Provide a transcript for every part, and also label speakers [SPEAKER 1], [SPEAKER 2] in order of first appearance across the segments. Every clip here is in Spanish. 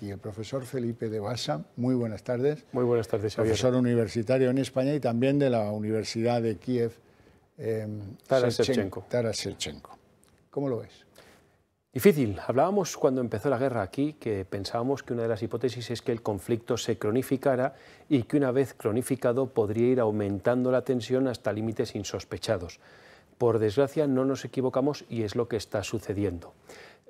[SPEAKER 1] y el profesor Felipe de Basa. Muy buenas tardes. Muy buenas tardes, Profesor universitario en España y también de la Universidad de Kiev, eh, em, Taras Shevchenko. Taras
[SPEAKER 2] ¿Cómo lo ves? Difícil. Hablábamos cuando empezó la guerra aquí que pensábamos que una de las hipótesis es que el conflicto se cronificara y que una vez cronificado podría ir aumentando la tensión hasta límites insospechados. Por desgracia no nos equivocamos y es lo que está sucediendo.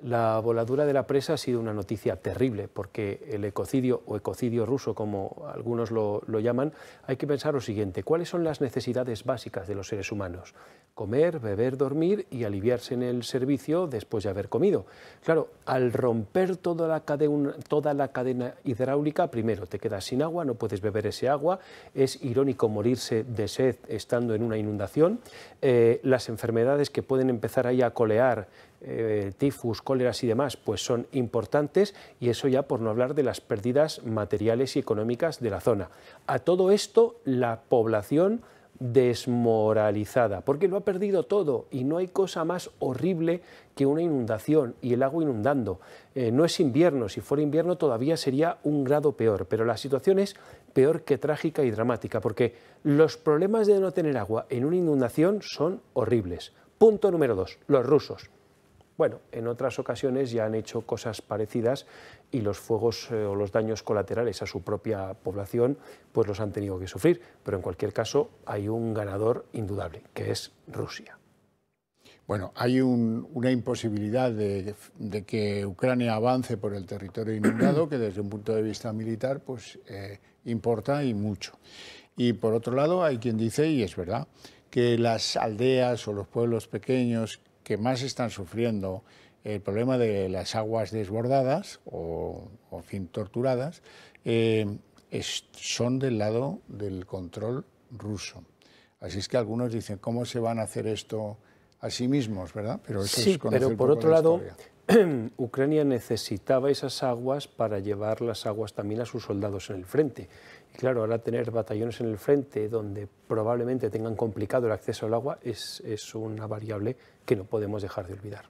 [SPEAKER 2] La voladura de la presa ha sido una noticia terrible porque el ecocidio o ecocidio ruso, como algunos lo, llaman, hay que pensar lo siguiente, ¿cuáles son las necesidades básicas de los seres humanos? Comer, beber, dormir y aliviarse en el servicio después de haber comido. Claro, al romper toda la cadena, toda la cadena hidráulica, primero te quedas sin agua, no puedes beber ese agua, es irónico morirse de sed estando en una inundación, eh, las enfermedades que pueden empezar ahí a colear eh, tifus, cóleras y demás, pues son importantes y eso ya por no hablar de las pérdidas materiales y económicas de la zona. A todo esto la población desmoralizada, porque lo ha perdido todo y no hay cosa más horrible que una inundación y el agua inundando. Eh, no es invierno, si fuera invierno todavía sería un grado peor, pero la situación es peor que trágica y dramática, porque los problemas de no tener agua en una inundación son horribles. Punto número dos, los rusos. Bueno, en otras ocasiones ya han hecho cosas parecidas y los fuegos eh, o los daños colaterales a su propia población pues los han tenido que sufrir, pero en cualquier caso hay un ganador indudable, que es Rusia. Bueno, hay
[SPEAKER 1] una imposibilidad de, que Ucrania avance por el territorio inundado que desde un punto de vista militar pues eh, importa y mucho. Y por otro lado hay quien dice, y es verdad, que las aldeas o los pueblos pequeños que más están sufriendo el problema de las aguas desbordadas o, en fin, torturadas, eh, son del lado del control ruso. Así es que algunos dicen, ¿cómo se van a hacer esto a sí mismos, verdad? Pero sí, pero por otro lado,
[SPEAKER 2] Ucrania necesitaba esas aguas para llevar las aguas también a sus soldados en el frente. Y claro, ahora tener batallones en el frente donde probablemente tengan complicado el acceso al agua es, una variable que no podemos dejar de olvidar.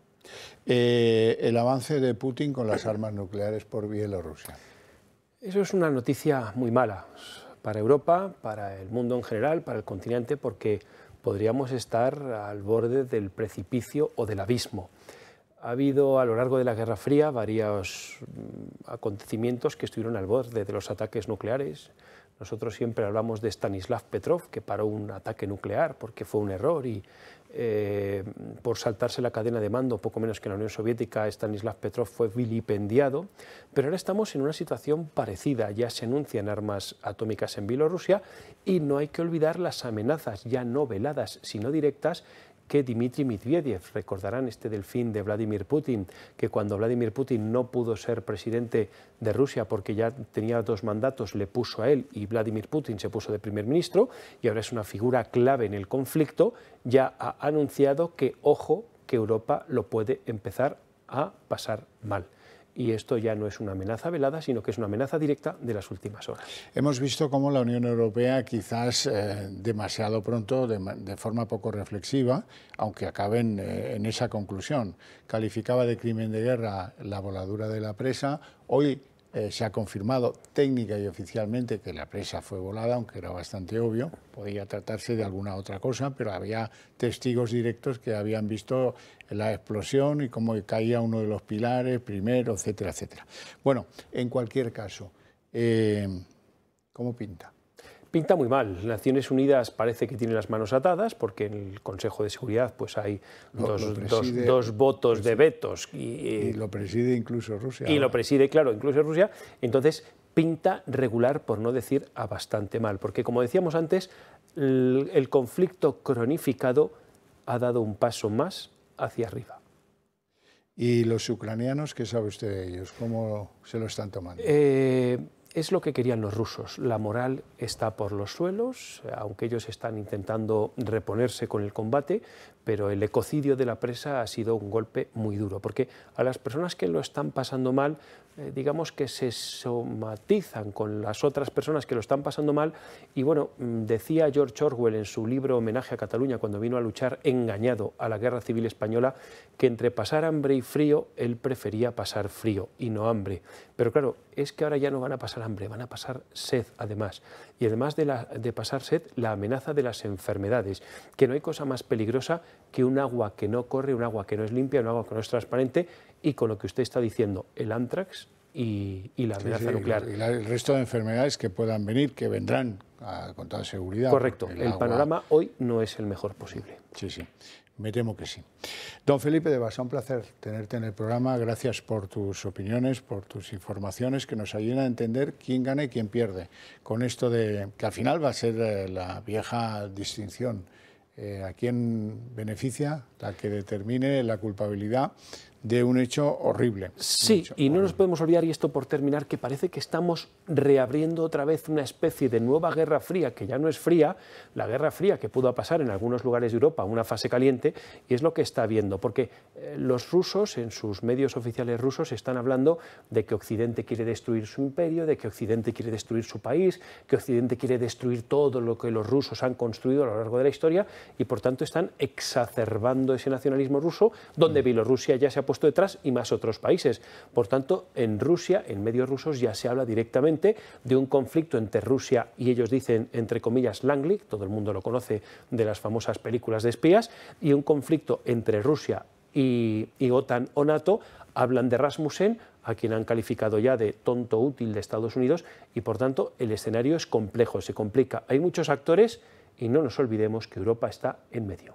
[SPEAKER 1] Eh, el avance de Putin con las armas nucleares por Bielorrusia.
[SPEAKER 2] Eso es una noticia muy mala para Europa, para el mundo en general, para el continente, porque podríamos estar al borde del precipicio o del abismo. Ha habido a lo largo de la Guerra Fría varios mm, acontecimientos que estuvieron al borde de los ataques nucleares. Nosotros siempre hablamos de Stanislav Petrov, que paró un ataque nuclear porque fue un error y eh, por saltarse la cadena de mando, poco menos que en la Unión Soviética, Stanislav Petrov fue vilipendiado. Pero ahora estamos en una situación parecida. Ya se anuncian armas atómicas en Bielorrusia y no hay que olvidar las amenazas, ya no veladas, sino directas, que Dmitry Medvedev, recordarán este delfín de Vladimir Putin, que cuando Vladimir Putin no pudo ser presidente de Rusia porque ya tenía dos mandatos, le puso a él y Vladimir Putin se puso de primer ministro y ahora es una figura clave en el conflicto, ya ha anunciado que, ojo, que Europa lo puede empezar a pasar mal y esto ya no es una amenaza velada, sino que es una amenaza directa de las últimas horas.
[SPEAKER 1] Hemos visto cómo la Unión Europea quizás eh, demasiado pronto, de, forma poco reflexiva, aunque acaben eh, en esa conclusión, calificaba de crimen de guerra la voladura de la presa, hoy eh, se ha confirmado técnica y oficialmente que la presa fue volada, aunque era bastante obvio. Podía tratarse de alguna otra cosa, pero había testigos directos que habían visto la explosión y cómo caía uno de los pilares primero, etcétera, etcétera. Bueno, en cualquier caso, eh, ¿cómo pinta?
[SPEAKER 2] pinta muy mal. Naciones Unidas parece que tiene las manos atadas porque en el Consejo de Seguridad pues hay dos, votos de vetos. Y, eh, lo preside incluso Rusia. Y lo preside, claro, incluso Rusia. Entonces pinta regular, por no decir a bastante mal, porque como decíamos antes, el, conflicto cronificado ha dado un paso más hacia arriba.
[SPEAKER 1] ¿Y los ucranianos, qué sabe usted de ellos? ¿Cómo se lo están tomando?
[SPEAKER 2] Eh, es lo que querían los rusos. La moral está por los suelos, aunque ellos están intentando reponerse con el combate, pero el ecocidio de la presa ha sido un golpe muy duro, porque a las personas que lo están pasando mal, eh, digamos que se somatizan con las otras personas que lo están pasando mal, y bueno, mm, decía George Orwell en su libro Homenaje a Cataluña, cuando vino a luchar engañado a la Guerra Civil Española, que entre pasar hambre y frío, él prefería pasar frío y no hambre. Pero claro, es que ahora ya no van a pasar hambre, van a pasar sed además. Y además de, la, de pasar sed, la amenaza de las enfermedades, que no hay cosa más peligrosa que un agua que no corre, un agua que no es limpia, un agua que no es transparente, y con lo que usted está diciendo, el antrax y, la amenaza nuclear. Y
[SPEAKER 1] el resto de enfermedades que puedan venir, que vendrán ah, con toda seguridad. Correcto, el, panorama hoy no es el mejor posible. Sí, sí. Me temo que sí. Don Felipe de Basa, un placer tenerte en el programa. Gracias por tus opiniones, por tus informaciones que nos ayudan a entender quién gana y quién pierde. Con esto de que al final va a ser eh, la vieja distinción. Eh, a quién beneficia, la que determine la
[SPEAKER 2] culpabilidad de un hecho horrible. Sí, y no nos podemos olvidar, y esto por terminar, que parece que estamos reabriendo otra vez una especie de nueva guerra fría, que ya no es fría, la guerra fría que pudo pasar en algunos lugares de Europa, una fase caliente, y es lo que está viendo, porque eh, los rusos, en sus medios oficiales rusos, están hablando de que Occidente quiere destruir su imperio, de que Occidente quiere destruir su país, que Occidente quiere destruir todo lo que los rusos han construido a lo largo de la historia, y por tanto están exacerbando ese nacionalismo ruso, donde mm. Bielorrusia ya se ha puesto detrás y más otros países. Por tanto, en Rusia, en medios rusos, ya se habla directamente de un conflicto entre Rusia y ellos dicen, entre comillas, Langley, todo el mundo lo conoce de las famosas películas de espías, y un conflicto entre Rusia y, y OTAN o NATO, hablan de Rasmussen, a quien han calificado ya de tonto útil de Estados Unidos, y por tanto el escenario es complejo, se complica. Hay muchos actores y no nos olvidemos que Europa está en medio.